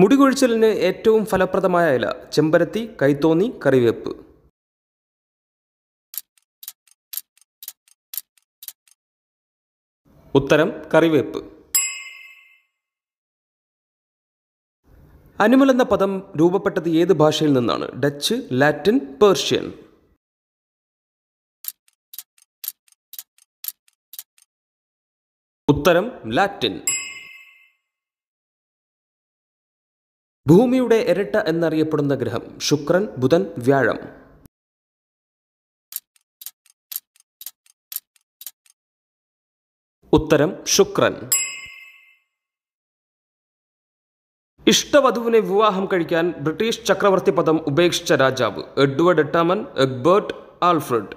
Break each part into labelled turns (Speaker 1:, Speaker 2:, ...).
Speaker 1: മുടികൊഴിച്ചിലിന് ഏറ്റവും ഫലപ്രദമായ ഇല ചെമ്പരത്തി കൈത്തോന്നി കറിവേപ്പ്
Speaker 2: ഉത്തരം കറിവേപ്പ്
Speaker 1: അനിമൽ എന്ന പദം രൂപപ്പെട്ടത് ഏത് ഭാഷയിൽ നിന്നാണ് ഡച്ച് ലാറ്റിൻ പേർഷ്യൻ
Speaker 2: ഉത്തരം ലാറ്റിൻ ഭൂമിയുടെ ഇരട്ട എന്നറിയപ്പെടുന്ന ഗ്രഹം ശുക്രൻ ബുധൻ വ്യാഴം ഉത്തരം ശുക്രൻ ഇഷ്ടവധുവിനെ വിവാഹം കഴിക്കാൻ ബ്രിട്ടീഷ്
Speaker 1: ചക്രവർത്തി പദം ഉപേക്ഷിച്ച രാജാവ് എഡ്വേർഡ് എട്ടാമൻ എഗ്ബേർട്ട് ആൽഫ്രഡ്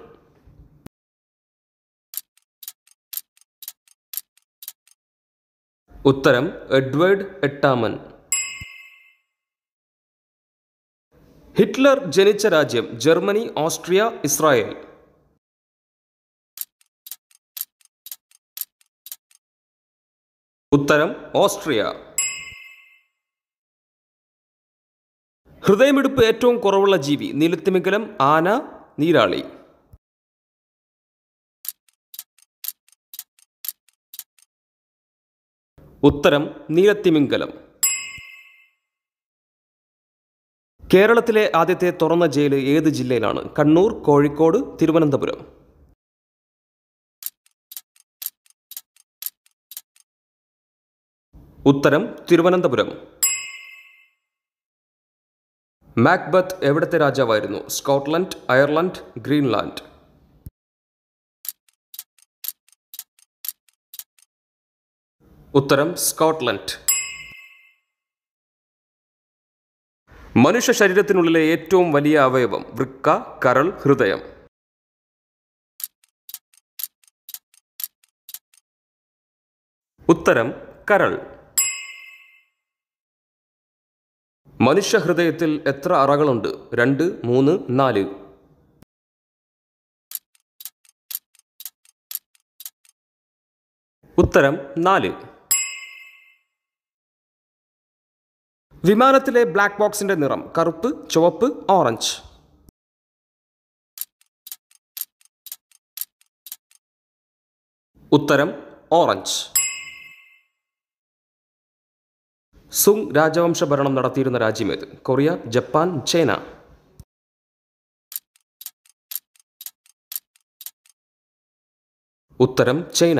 Speaker 2: ഉത്തരം എഡ്വേർഡ് എട്ടാമൻ ഹിറ്റ്ലർ ജനിച്ച രാജ്യം ജർമ്മനി ഓസ്ട്രിയ ഇസ്രായേൽ ഉത്തരം ഓസ്ട്രിയ ഹൃദയമിടിപ്പ് ഏറ്റവും കുറവുള്ള ജീവി നീലത്തിമിംഗലം ആന നീരാളി ഉത്തരം നീലത്തിമിംഗലം
Speaker 1: കേരളത്തിലെ ആദ്യത്തെ തുറന്ന ജയിൽ ഏത് ജില്ലയിലാണ് കണ്ണൂർ കോഴിക്കോട് തിരുവനന്തപുരം
Speaker 2: ഉത്തരം തിരുവനന്തപുരം
Speaker 1: മാക്ബത്ത് എവിടത്തെ രാജാവായിരുന്നു സ്കോട്ട്ലൻഡ് അയർലൻഡ് ഗ്രീൻലാൻഡ്
Speaker 2: ഉത്തരം സ്കോട്ട്ലൻഡ് മനുഷ്യ
Speaker 1: ശരീരത്തിനുള്ളിലെ ഏറ്റവും വലിയ അവയവം വൃക്ക കരൾ ഹൃദയം
Speaker 2: ഉത്തരം കരൾ മനുഷ്യ ഹൃദയത്തിൽ
Speaker 1: എത്ര അറകളുണ്ട് രണ്ട് മൂന്ന് നാല്
Speaker 2: ഉത്തരം നാല് വിമാനത്തിലെ ബ്ലാക്ക് ബോക്സിന്റെ നിറം കറുപ്പ് ചുവപ്പ് ഓറഞ്ച് ഉത്തരം ഓറഞ്ച്
Speaker 1: സുങ് രാജവംശ ഭരണം നടത്തിയിരുന്ന രാജ്യമേത് കൊറിയ
Speaker 2: ജപ്പാൻ ചൈന ഉത്തരം ചൈന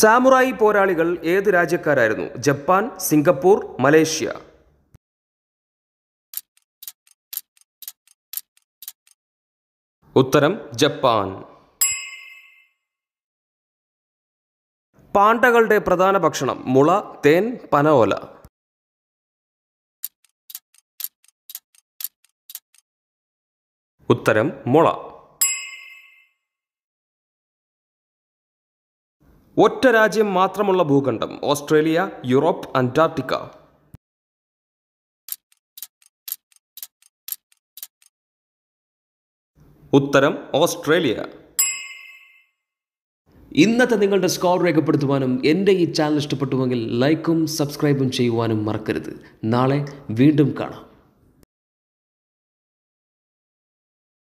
Speaker 1: സാമുറായി പോരാളികൾ ഏത് രാജ്യക്കാരായിരുന്നു ജപ്പാൻ സിംഗപ്പൂർ
Speaker 2: മലേഷ്യ ഉത്തരം ജപ്പാൻ പാണ്ഡകളുടെ പ്രധാന ഭക്ഷണം മുള തേൻ പനോല ഉത്തരം മുള
Speaker 1: ഒറ്റ രാജ്യം മാത്രമുള്ള ഭൂഖണ്ഡം ഓസ്ട്രേലിയ യൂറോപ്പ് അന്റാർട്ടിക്ക
Speaker 2: ഉത്തരം ഓസ്ട്രേലിയ
Speaker 1: ഇന്നത്തെ നിങ്ങളുടെ സ്കോർ രേഖപ്പെടുത്തുവാനും എൻ്റെ ഈ ചാനൽ ഇഷ്ടപ്പെട്ടുവെങ്കിൽ ലൈക്കും സബ്സ്ക്രൈബും ചെയ്യുവാനും
Speaker 2: മറക്കരുത് നാളെ വീണ്ടും കാണാം